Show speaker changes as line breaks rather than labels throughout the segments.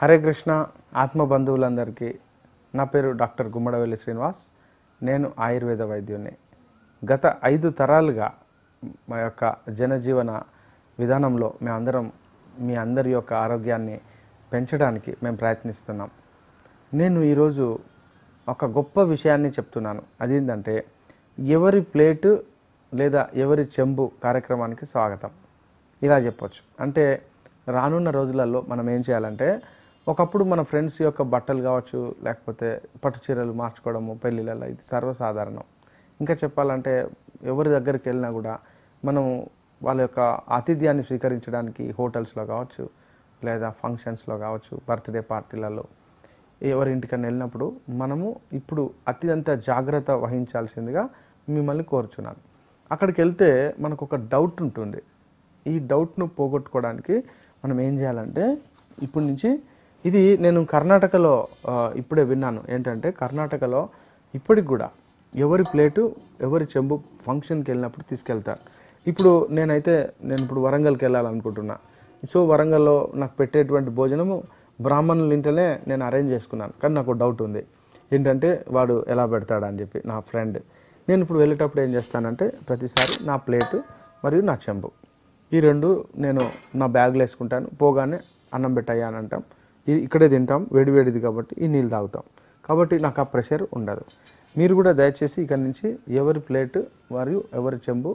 హరే కృష్ణ ఆత్మ బంధువులందరికీ నా పేరు డాక్టర్ గుమ్మడవెల్లి శ్రీనివాస్ నేను ఆయుర్వేద వైద్యుని గత ఐదు తరాలుగా మా యొక్క జనజీవన విధానంలో మేమందరం మీ అందరి యొక్క ఆరోగ్యాన్ని పెంచడానికి మేము ప్రయత్నిస్తున్నాం నేను ఈరోజు ఒక గొప్ప విషయాన్ని చెప్తున్నాను అదేంటంటే ఎవరి ప్లేటు లేదా ఎవరి చెంబు కార్యక్రమానికి స్వాగతం ఇలా చెప్పవచ్చు అంటే రానున్న రోజులలో మనం ఏం చేయాలంటే ఒకప్పుడు మన ఫ్రెండ్స్ యొక్క బట్టలు కావచ్చు లేకపోతే పట్టు చీరలు మార్చుకోవడము పెళ్ళిళ్ళలో ఇది సర్వసాధారణం ఇంకా చెప్పాలంటే ఎవరి దగ్గరికి వెళ్ళినా కూడా మనం వాళ్ళ యొక్క ఆతిథ్యాన్ని స్వీకరించడానికి హోటల్స్లో కావచ్చు లేదా ఫంక్షన్స్లో కావచ్చు బర్త్డే పార్టీలలో ఎవరింటికన్నా వెళ్ళినప్పుడు మనము ఇప్పుడు అత్యంత జాగ్రత్త వహించాల్సిందిగా మిమ్మల్ని కోరుచున్నాను అక్కడికి వెళ్తే మనకు ఒక డౌట్ ఉంటుంది ఈ డౌట్ను పోగొట్టుకోవడానికి మనం ఏం చేయాలంటే ఇప్పటి నుంచి ఇది నేను కర్ణాటకలో ఇప్పుడే విన్నాను ఏంటంటే కర్ణాటకలో ఇప్పటికి కూడా ఎవరి ప్లేటు ఎవరి చెంబు ఫంక్షన్కి వెళ్ళినప్పుడు తీసుకెళ్తారు ఇప్పుడు నేనైతే నేను ఇప్పుడు వరంగల్కి వెళ్ళాలనుకుంటున్నా సో వరంగల్లో నాకు పెట్టేటువంటి భోజనము బ్రాహ్మణుల ఇంటనే నేను అరేంజ్ చేసుకున్నాను కానీ నాకు డౌట్ ఉంది ఏంటంటే వాడు ఎలా పెడతాడు అని చెప్పి నా ఫ్రెండ్ నేను ఇప్పుడు వెళ్ళేటప్పుడు ఏం చేస్తానంటే ప్రతిసారి నా ప్లేటు మరియు నా చెంబు ఈ రెండు నేను నా బ్యాగ్లు వేసుకుంటాను పోగానే అన్నం పెట్టయ్యా అని అంటాం ఇక్కడే తింటాం వేడివేడిది కాబట్టి ఈ నీళ్ళు తాగుతాం కాబట్టి నాకు ఆ ప్రెషర్ ఉండదు మీరు కూడా దయచేసి ఇక్కడి నుంచి ఎవరి ప్లేట్ మరియు ఎవరి చెంబు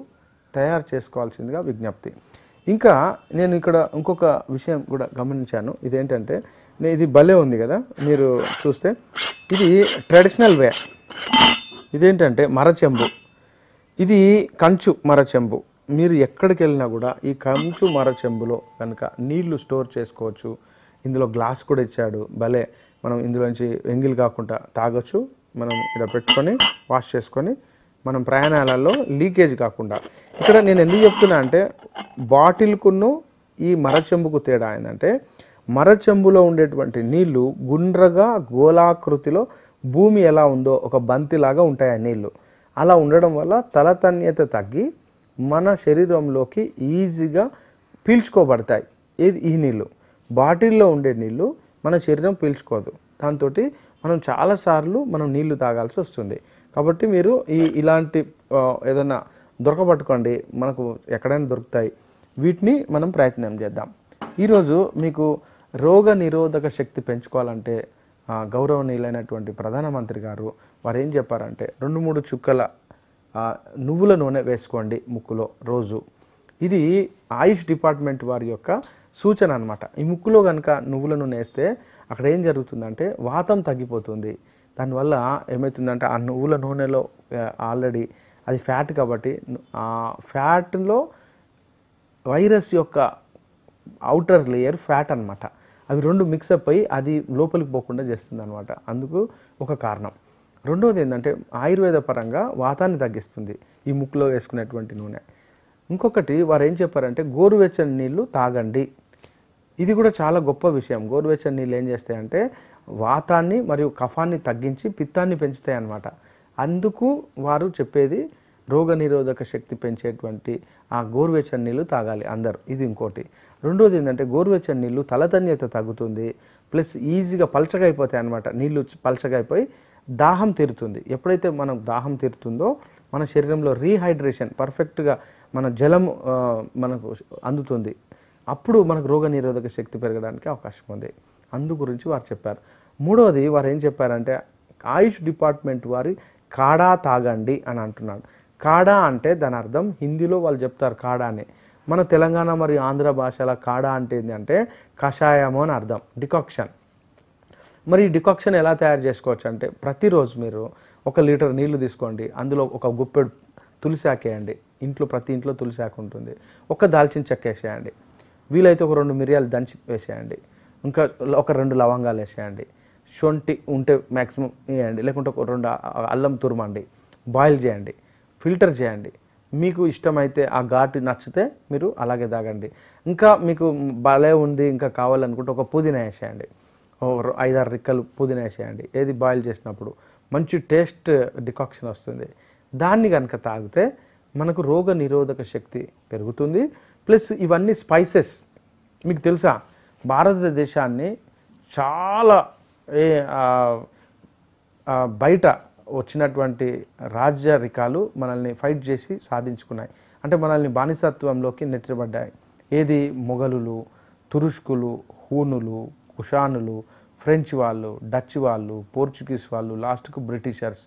తయారు చేసుకోవాల్సిందిగా విజ్ఞప్తి ఇంకా నేను ఇక్కడ ఇంకొక విషయం కూడా గమనించాను ఇదేంటంటే ఇది భలే ఉంది కదా మీరు చూస్తే ఇది ట్రెడిషనల్ వే ఇదేంటంటే మరచెంబు ఇది కంచు మరచెంబు మీరు ఎక్కడికి వెళ్ళినా కూడా ఈ కంచు మరచెంబులో కనుక నీళ్లు స్టోర్ చేసుకోవచ్చు ఇందులో గ్లాస్ కూడా ఇచ్చాడు భలే మనం ఇందులోంచి ఎంగిల్ కాకుండా తాగొచ్చు మనం ఇలా పెట్టుకొని వాష్ చేసుకొని మనం ప్రయాణాలలో లీకేజ్ కాకుండా ఇక్కడ నేను ఎందుకు చెప్తున్నా అంటే బాటిల్కును ఈ మరచెంబుకు తేడా ఏంటంటే మరచెంబులో ఉండేటువంటి నీళ్లు గుండ్రగా గోళాకృతిలో భూమి ఎలా ఉందో ఒక బంతిలాగా ఉంటాయి ఆ నీళ్లు అలా ఉండడం వల్ల తలతన్యత తగ్గి మన శరీరంలోకి ఈజీగా పీల్చుకోబడతాయి ఏది ఈ నీళ్ళు బాటిల్లో ఉండే నీళ్ళు మన శరీరం పీల్చుకోదు దాంతో మనం చాలాసార్లు మనం నీళ్లు తాగాల్సి వస్తుంది కాబట్టి మీరు ఈ ఇలాంటి ఏదైనా దొరకబట్టుకోండి మనకు ఎక్కడైనా దొరుకుతాయి వీటిని మనం ప్రయత్నం చేద్దాం ఈరోజు మీకు రోగ నిరోధక శక్తి పెంచుకోవాలంటే గౌరవనీయులైనటువంటి ప్రధానమంత్రి గారు వారు ఏం చెప్పారంటే రెండు మూడు చుక్కల నువ్వుల నూనె వేసుకోండి ముక్కులో రోజు ఇది ఆయుష్ డిపార్ట్మెంట్ వారి యొక్క సూచన అనమాట ఈ ముక్కులో కనుక నువ్వులను నేస్తే అక్కడ ఏం జరుగుతుందంటే వాతం తగ్గిపోతుంది దానివల్ల ఏమవుతుందంటే ఆ నువ్వుల నూనెలో ఆల్రెడీ అది ఫ్యాట్ కాబట్టి ఆ ఫ్యాట్లో వైరస్ యొక్క అవుటర్ లేయర్ ఫ్యాట్ అనమాట అవి రెండు మిక్సప్ అయ్యి అది లోపలికి పోకుండా చేస్తుంది అనమాట అందుకు ఒక కారణం రెండవది ఏంటంటే ఆయుర్వేద పరంగా వాతాన్ని తగ్గిస్తుంది ఈ ముక్కులో వేసుకునేటువంటి నూనె ఇంకొకటి వారు ఏం చెప్పారంటే గోరువెచ్చని నీళ్లు తాగండి ఇది కూడా చాలా గొప్ప విషయం గోరువెచ్చని నీళ్ళు ఏం చేస్తాయంటే వాతాన్ని మరియు కఫాన్ని తగ్గించి పిత్తాన్ని పెంచుతాయి అన్నమాట అందుకు వారు చెప్పేది రోగనిరోధక శక్తి పెంచేటువంటి ఆ గోరువెచ్చని నీళ్ళు తాగాలి అందరు ఇది ఇంకోటి రెండోది ఏంటంటే గోరువెచ్చని నీళ్ళు తలతన్యత తగ్గుతుంది ప్లస్ ఈజీగా అయిపోతాయి అనమాట నీళ్ళు అయిపోయి దాహం తీరుతుంది ఎప్పుడైతే మనం దాహం తీరుతుందో మన శరీరంలో రీహైడ్రేషన్ పర్ఫెక్ట్గా మన జలం మనకు అందుతుంది అప్పుడు మనకు రోగ నిరోధక శక్తి పెరగడానికి అవకాశం ఉంది అందు గురించి వారు చెప్పారు మూడవది వారు ఏం చెప్పారంటే ఆయుష్ డిపార్ట్మెంట్ వారి కాడా తాగండి అని అంటున్నాడు కాడా అంటే దాని అర్థం హిందీలో వాళ్ళు చెప్తారు కాడా అని మన తెలంగాణ మరియు ఆంధ్ర భాషల కాడా అంటే ఏంటంటే కషాయము అని అర్థం డికాక్షన్ మరి డికాక్షన్ ఎలా తయారు చేసుకోవచ్చు అంటే ప్రతిరోజు మీరు ఒక లీటర్ నీళ్లు తీసుకోండి అందులో ఒక గుప్పెడు తులసి ఆకేయండి ఇంట్లో ప్రతి ఇంట్లో తులసి ఆకు ఉంటుంది ఒక దాల్చిన చెక్క వేసేయండి వీలైతే ఒక రెండు మిరియాలు దంచి వేసేయండి ఇంకా ఒక రెండు లవంగాలు వేసేయండి శొంఠి ఉంటే మ్యాక్సిమం వేయండి లేకుంటే ఒక రెండు అల్లం తురుమండి బాయిల్ చేయండి ఫిల్టర్ చేయండి మీకు ఇష్టమైతే ఆ ఘాటు నచ్చితే మీరు అలాగే తాగండి ఇంకా మీకు భలే ఉంది ఇంకా కావాలనుకుంటే ఒక పుదీనా వేసేయండి ఐదారు రిక్కలు పుదీనా వేసేయండి ఏది బాయిల్ చేసినప్పుడు మంచి టేస్ట్ డికాక్షన్ వస్తుంది దాన్ని కనుక తాగితే మనకు రోగ నిరోధక శక్తి పెరుగుతుంది ప్లస్ ఇవన్నీ స్పైసెస్ మీకు తెలుసా భారతదేశాన్ని చాలా బయట వచ్చినటువంటి రాజ్యరికాలు మనల్ని ఫైట్ చేసి సాధించుకున్నాయి అంటే మనల్ని బానిసత్వంలోకి నెట్టబడ్డాయి ఏది మొఘలులు తురుష్కులు హూనులు కుషానులు ఫ్రెంచ్ వాళ్ళు డచ్ వాళ్ళు పోర్చుగీస్ వాళ్ళు లాస్ట్కు బ్రిటిషర్స్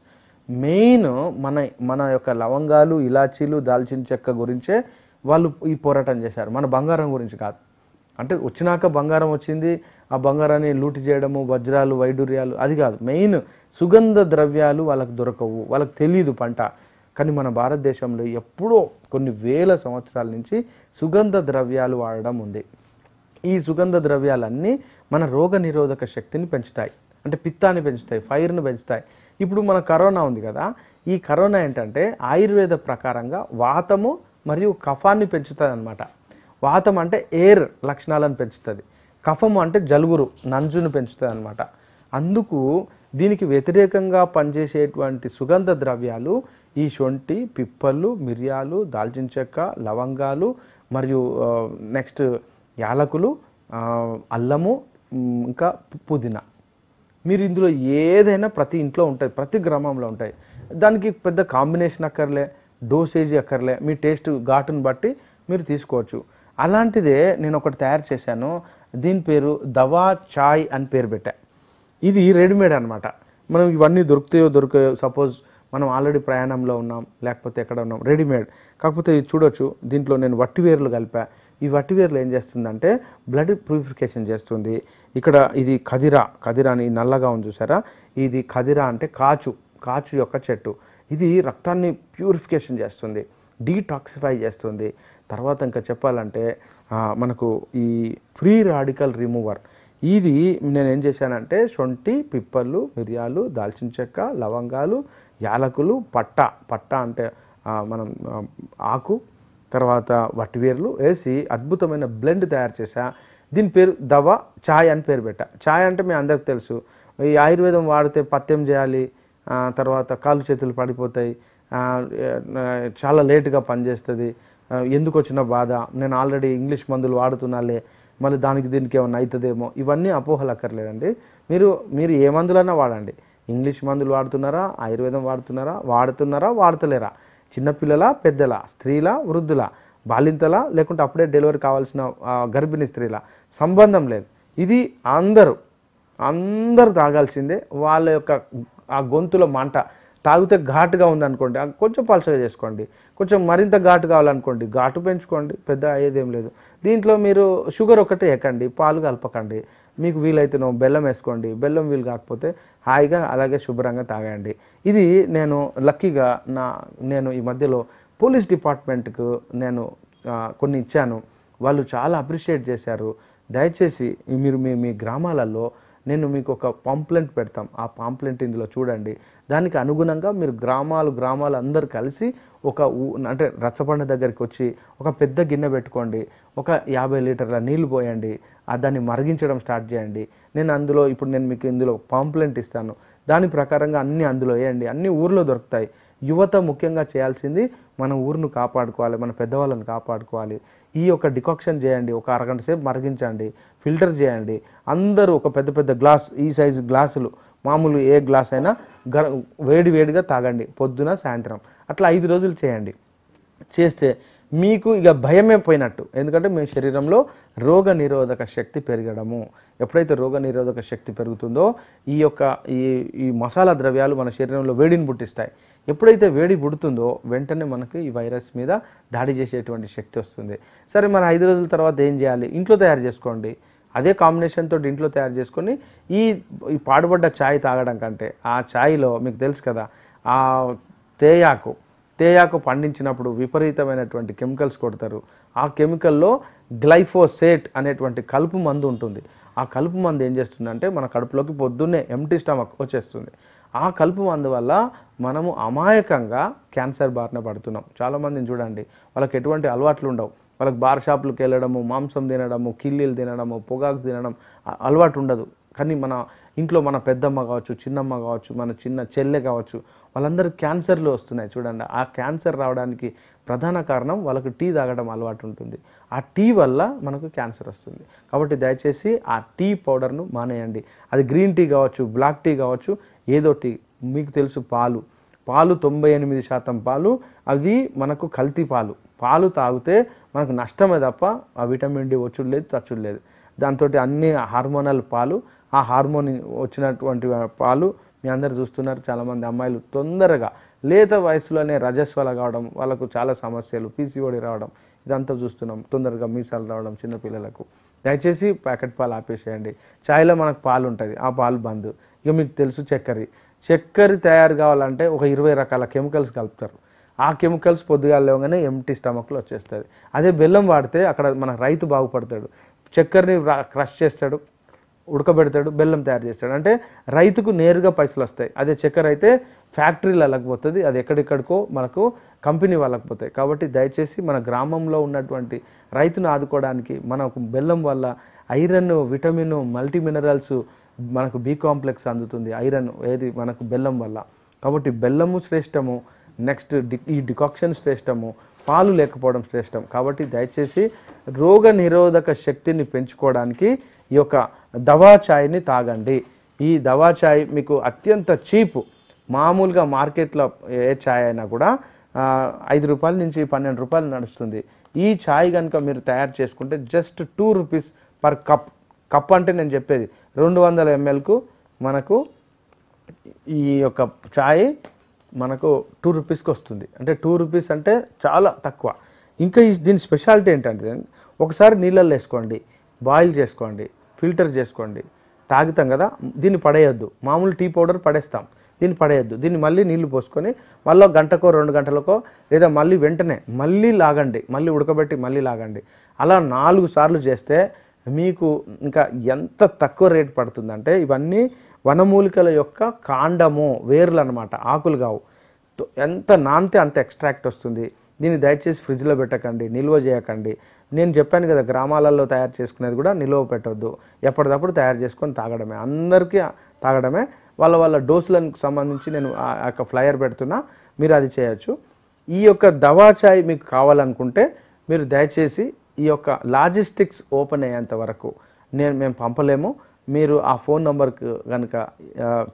మెయిన్ మన మన యొక్క లవంగాలు ఇలాచీలు దాల్చిన చెక్క గురించే వాళ్ళు ఈ పోరాటం చేశారు మన బంగారం గురించి కాదు అంటే వచ్చినాక బంగారం వచ్చింది ఆ బంగారాన్ని లూటి చేయడము వజ్రాలు వైడూర్యాలు అది కాదు మెయిన్ సుగంధ ద్రవ్యాలు వాళ్ళకు దొరకవు వాళ్ళకి తెలియదు పంట కానీ మన భారతదేశంలో ఎప్పుడో కొన్ని వేల సంవత్సరాల నుంచి సుగంధ ద్రవ్యాలు వాడడం ఉంది ఈ సుగంధ ద్రవ్యాలన్నీ మన రోగ నిరోధక శక్తిని పెంచుతాయి అంటే పిత్తాన్ని పెంచుతాయి ఫైర్ను పెంచుతాయి ఇప్పుడు మన కరోనా ఉంది కదా ఈ కరోనా ఏంటంటే ఆయుర్వేద ప్రకారంగా వాతము మరియు కఫాన్ని పెంచుతుంది అనమాట వాతం అంటే ఎయిర్ లక్షణాలను పెంచుతుంది కఫము అంటే జలుగురు నంజును పెంచుతుంది అనమాట అందుకు దీనికి వ్యతిరేకంగా పనిచేసేటువంటి సుగంధ ద్రవ్యాలు ఈ శొంఠి పిప్పళ్ళు మిరియాలు దాల్చిన చెక్క లవంగాలు మరియు నెక్స్ట్ యాలకులు అల్లము ఇంకా పుదీనా మీరు ఇందులో ఏదైనా ప్రతి ఇంట్లో ఉంటుంది ప్రతి గ్రామంలో ఉంటాయి దానికి పెద్ద కాంబినేషన్ అక్కర్లే డోసేజ్ అక్కర్లే మీ టేస్ట్ ఘాటును బట్టి మీరు తీసుకోవచ్చు అలాంటిదే నేను ఒకటి తయారు చేశాను దీని పేరు దవా చాయ్ అని పేరు పెట్టా ఇది రెడీమేడ్ అనమాట మనం ఇవన్నీ దొరుకుతాయో దొరికాయో సపోజ్ మనం ఆల్రెడీ ప్రయాణంలో ఉన్నాం లేకపోతే ఎక్కడ ఉన్నాం రెడీమేడ్ కాకపోతే చూడొచ్చు దీంట్లో నేను వట్టివేర్లు కలిపా ఈ వట్టివేర్లు ఏం చేస్తుందంటే బ్లడ్ ప్యూరిఫికేషన్ చేస్తుంది ఇక్కడ ఇది కదిరా కదిరాని నల్లగా ఉంది చూసారా ఇది కదిరా అంటే కాచు కాచు యొక్క చెట్టు ఇది రక్తాన్ని ప్యూరిఫికేషన్ చేస్తుంది డీటాక్సిఫై చేస్తుంది తర్వాత ఇంకా చెప్పాలంటే మనకు ఈ ఫ్రీ రాడికల్ రిమూవర్ ఇది నేనేం చేశానంటే శొంఠి పిప్పళ్ళు మిరియాలు దాల్చిన చెక్క లవంగాలు యాలకులు పట్ట పట్ట అంటే మనం ఆకు తర్వాత వట్టివేర్లు వేసి అద్భుతమైన బ్లెండ్ తయారు చేసా దీని పేరు దవ ఛాయ్ అని పేరు పెట్టా ఛాయ్ అంటే మీ అందరికి తెలుసు ఈ ఆయుర్వేదం వాడితే పత్యం చేయాలి తర్వాత కాళ్ళు చేతులు పడిపోతాయి చాలా లేటుగా పనిచేస్తుంది ఎందుకు వచ్చిన బాధ నేను ఆల్రెడీ ఇంగ్లీష్ మందులు వాడుతున్నాలే మళ్ళీ దానికి దీనికి ఏమైనా అవుతుందేమో ఇవన్నీ అపోహలు అక్కర్లేదండి మీరు మీరు ఏ మందులైనా వాడండి ఇంగ్లీష్ మందులు వాడుతున్నారా ఆయుర్వేదం వాడుతున్నారా వాడుతున్నారా వాడతలేరా చిన్నపిల్లల పెద్దల స్త్రీల వృద్ధుల బాలింతల లేకుంటే అప్పుడే డెలివరీ కావాల్సిన గర్భిణీ స్త్రీల సంబంధం లేదు ఇది అందరూ అందరు తాగాల్సిందే వాళ్ళ యొక్క ఆ గొంతుల మంట తాగితే ఘాటుగా ఉందనుకోండి కొంచెం పలచగా చేసుకోండి కొంచెం మరింత ఘాటు కావాలనుకోండి ఘాటు పెంచుకోండి పెద్ద అయ్యేదేం లేదు దీంట్లో మీరు షుగర్ ఒకటి ఎక్కండి పాలు కలపకండి మీకు వీలైతేనో బెల్లం వేసుకోండి బెల్లం వీలు కాకపోతే హాయిగా అలాగే శుభ్రంగా తాగండి ఇది నేను లక్కీగా నా నేను ఈ మధ్యలో పోలీస్ డిపార్ట్మెంట్కు నేను కొన్ని ఇచ్చాను వాళ్ళు చాలా అప్రిషియేట్ చేశారు దయచేసి మీరు మీ మీ గ్రామాలలో నేను మీకు ఒక పాంప్లెంట్ పెడతాం ఆ పాంప్లెంట్ ఇందులో చూడండి దానికి అనుగుణంగా మీరు గ్రామాలు గ్రామాలు అందరు కలిసి ఒక అంటే రచ్చబండ దగ్గరికి వచ్చి ఒక పెద్ద గిన్నె పెట్టుకోండి ఒక యాభై లీటర్ల నీళ్లు పోయండి దాన్ని మరిగించడం స్టార్ట్ చేయండి నేను అందులో ఇప్పుడు నేను మీకు ఇందులో పాంప్లెంట్ ఇస్తాను దాని ప్రకారంగా అన్నీ అందులో వేయండి అన్ని ఊర్లో దొరుకుతాయి యువత ముఖ్యంగా చేయాల్సింది మన ఊరును కాపాడుకోవాలి మన పెద్దవాళ్ళని కాపాడుకోవాలి ఈ యొక్క డికాక్షన్ చేయండి ఒక అరగంట సేపు మరిగించండి ఫిల్టర్ చేయండి అందరూ ఒక పెద్ద పెద్ద గ్లాస్ ఈ సైజు గ్లాసులు మామూలు ఏ గ్లాస్ అయినా గర వేడి వేడిగా తాగండి పొద్దున సాయంత్రం అట్లా ఐదు రోజులు చేయండి చేస్తే మీకు ఇక భయమే పోయినట్టు ఎందుకంటే మేము శరీరంలో రోగ నిరోధక శక్తి పెరగడము ఎప్పుడైతే రోగ నిరోధక శక్తి పెరుగుతుందో ఈ యొక్క ఈ ఈ మసాలా ద్రవ్యాలు మన శరీరంలో వేడిని పుట్టిస్తాయి ఎప్పుడైతే వేడి పుడుతుందో వెంటనే మనకి ఈ వైరస్ మీద దాడి చేసేటువంటి శక్తి వస్తుంది సరే మన ఐదు రోజుల తర్వాత ఏం చేయాలి ఇంట్లో తయారు చేసుకోండి అదే కాంబినేషన్ తోటి ఇంట్లో తయారు చేసుకొని ఈ పాడుబడ్డ ఛాయ్ తాగడం కంటే ఆ ఛాయ్లో మీకు తెలుసు కదా ఆ తేయాకు తేయాకు పండించినప్పుడు విపరీతమైనటువంటి కెమికల్స్ కొడతారు ఆ కెమికల్లో గ్లైఫోసేట్ అనేటువంటి కలుపు మందు ఉంటుంది ఆ కలుపు మందు ఏం చేస్తుందంటే మన కడుపులోకి పొద్దున్నే ఎంటీ స్టమక్ వచ్చేస్తుంది ఆ కలుపు మందు వల్ల మనము అమాయకంగా క్యాన్సర్ బారిన పడుతున్నాం చాలామందిని చూడండి వాళ్ళకి ఎటువంటి అలవాట్లు ఉండవు వాళ్ళకి బార్ షాపులకు వెళ్ళడము మాంసం తినడము కిల్లీలు తినడము పొగాకు తినడం అలవాటు ఉండదు కానీ మన ఇంట్లో మన పెద్దమ్మ కావచ్చు చిన్నమ్మ కావచ్చు మన చిన్న చెల్లె కావచ్చు వాళ్ళందరూ క్యాన్సర్లు వస్తున్నాయి చూడండి ఆ క్యాన్సర్ రావడానికి ప్రధాన కారణం వాళ్ళకు టీ తాగడం అలవాటు ఉంటుంది ఆ టీ వల్ల మనకు క్యాన్సర్ వస్తుంది కాబట్టి దయచేసి ఆ టీ పౌడర్ను మానేయండి అది గ్రీన్ టీ కావచ్చు బ్లాక్ టీ కావచ్చు ఏదో టీ మీకు తెలుసు పాలు పాలు తొంభై ఎనిమిది శాతం పాలు అది మనకు కల్తీ పాలు పాలు తాగితే మనకు నష్టమే తప్ప ఆ విటమిన్ డి వచ్చుడు లేదు చచ్చుడు లేదు దాంతో అన్ని హార్మోనల్ పాలు ఆ హార్మోన్ వచ్చినటువంటి పాలు మీ అందరు చూస్తున్నారు చాలామంది అమ్మాయిలు తొందరగా లేత వయసులోనే రజస్వల కావడం వాళ్ళకు చాలా సమస్యలు పీసీఓడి రావడం ఇదంతా చూస్తున్నాం తొందరగా మీసాలు రావడం చిన్నపిల్లలకు దయచేసి ప్యాకెట్ పాలు ఆపేసేయండి ఛాయ్లో మనకు పాలు ఉంటుంది ఆ పాలు బంద్ ఇక మీకు తెలుసు చక్కెర చక్కెర తయారు కావాలంటే ఒక ఇరవై రకాల కెమికల్స్ కలుపుతారు ఆ కెమికల్స్ పొద్దుగా లేవగానే ఎంటీ స్టమక్లో వచ్చేస్తుంది అదే బెల్లం వాడితే అక్కడ మన రైతు బాగుపడతాడు చక్కెరని క్రష్ చేస్తాడు ఉడకబెడతాడు బెల్లం తయారు చేస్తాడు అంటే రైతుకు నేరుగా పైసలు వస్తాయి అదే చక్కెర అయితే ఫ్యాక్టరీలు వెళ్ళకపోతుంది అది ఎక్కడెక్కడికో మనకు కంపెనీ వాళ్ళకి పోతాయి కాబట్టి దయచేసి మన గ్రామంలో ఉన్నటువంటి రైతును ఆదుకోవడానికి మనకు బెల్లం వల్ల ఐరన్ విటమిన్ మల్టీ మినరల్స్ మనకు బీ కాంప్లెక్స్ అందుతుంది ఐరన్ ఏది మనకు బెల్లం వల్ల కాబట్టి బెల్లము శ్రేష్టము నెక్స్ట్ ఈ డికాక్షన్ శ్రేష్టము పాలు లేకపోవడం శ్రేష్టం కాబట్టి దయచేసి రోగ నిరోధక శక్తిని పెంచుకోవడానికి ఈ యొక్క దవా తాగండి ఈ దవా మీకు అత్యంత చీప్ మామూలుగా మార్కెట్లో ఏ ఛాయ్ అయినా కూడా ఐదు రూపాయల నుంచి పన్నెండు రూపాయలు నడుస్తుంది ఈ ఛాయ్ కనుక మీరు తయారు చేసుకుంటే just two rupees per cup cup అంటే నేను చెప్పేది రెండు వందల ఎంఎల్కు మనకు ఈ యొక్క ఛాయ్ మనకు టూ రూపీస్కి వస్తుంది అంటే టూ రూపీస్ అంటే చాలా తక్కువ ఇంకా దీని స్పెషాలిటీ ఏంటంటే ఒకసారి నీళ్ళల్లో వేసుకోండి బాయిల్ చేసుకోండి ఫిల్టర్ చేసుకోండి తాగుతాం కదా దీన్ని పడేయొద్దు మామూలు టీ పౌడర్ పడేస్తాం దీన్ని పడేయొద్దు దీన్ని మళ్ళీ నీళ్లు పోసుకొని మళ్ళీ గంటకో రెండు గంటలకో లేదా మళ్ళీ వెంటనే మళ్ళీ లాగండి మళ్ళీ ఉడకబెట్టి మళ్ళీ లాగండి అలా నాలుగు సార్లు చేస్తే మీకు ఇంకా ఎంత తక్కువ రేట్ పడుతుందంటే ఇవన్నీ వనమూలికల యొక్క కాండము వేర్లు అనమాట ఆకులు కావు ఎంత నాంతే అంత ఎక్స్ట్రాక్ట్ వస్తుంది దీన్ని దయచేసి ఫ్రిడ్జ్లో పెట్టకండి నిల్వ చేయకండి నేను చెప్పాను కదా గ్రామాలలో తయారు చేసుకునేది కూడా నిల్వ పెట్టవద్దు ఎప్పటికప్పుడు తయారు చేసుకొని తాగడమే అందరికీ తాగడమే వాళ్ళ వాళ్ళ డోసులకు సంబంధించి నేను ఆ యొక్క ఫ్లయర్ పెడుతున్నా మీరు అది చేయొచ్చు ఈ యొక్క దవా చాయ్ మీకు కావాలనుకుంటే మీరు దయచేసి ఈ యొక్క లాజిస్టిక్స్ ఓపెన్ అయ్యేంత వరకు నేను మేము పంపలేము మీరు ఆ ఫోన్ నెంబర్కు కనుక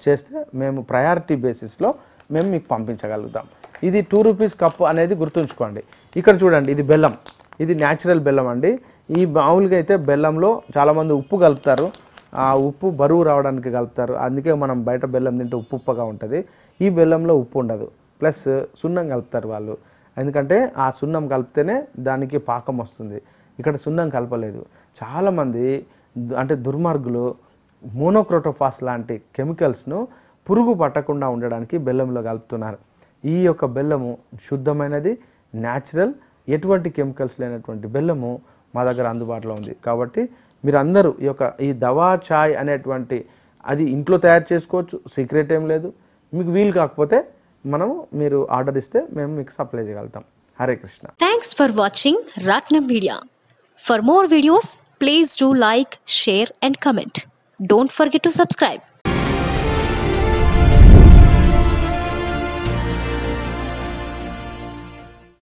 చేస్తే మేము ప్రయారిటీ బేసిస్లో మేము మీకు పంపించగలుగుతాం ఇది టూ రూపీస్ కప్పు అనేది గుర్తుంచుకోండి ఇక్కడ చూడండి ఇది బెల్లం ఇది న్యాచురల్ బెల్లం అండి ఈ మామూలుగా అయితే బెల్లంలో చాలామంది ఉప్పు కలుపుతారు ఆ ఉప్పు బరువు రావడానికి కలుపుతారు అందుకే మనం బయట బెల్లం తింటే ఉప్పు ఉప్పగా ఉంటుంది ఈ బెల్లంలో ఉప్పు ఉండదు ప్లస్ సున్నం కలుపుతారు వాళ్ళు ఎందుకంటే ఆ సున్నం కలిపితేనే దానికి పాకం వస్తుంది ఇక్కడ సున్నం కలపలేదు చాలామంది అంటే దుర్మార్గులు మోనోక్రోటోఫాస్ లాంటి కెమికల్స్ను పురుగు పట్టకుండా ఉండడానికి బెల్లంలో కలుపుతున్నారు ఈ యొక్క బెల్లము శుద్ధమైనది న్యాచురల్ ఎటువంటి కెమికల్స్ లేనటువంటి బెల్లము మా దగ్గర అందుబాటులో ఉంది కాబట్టి మీరు అందరూ ఈ యొక్క ఈ దవా ఛాయ్ అనేటువంటి అది ఇంట్లో తయారు చేసుకోవచ్చు సీక్రెట్ ఏం లేదు మీకు వీలు కాకపోతే మనము మీరు ఆర్డర్ ఇస్తే మేము మీకు సప్లై చేయగలుగుతాం Hare Krishna thanks for watching Ratnam media for more videos Please do like, share and comment. Don't forget to subscribe.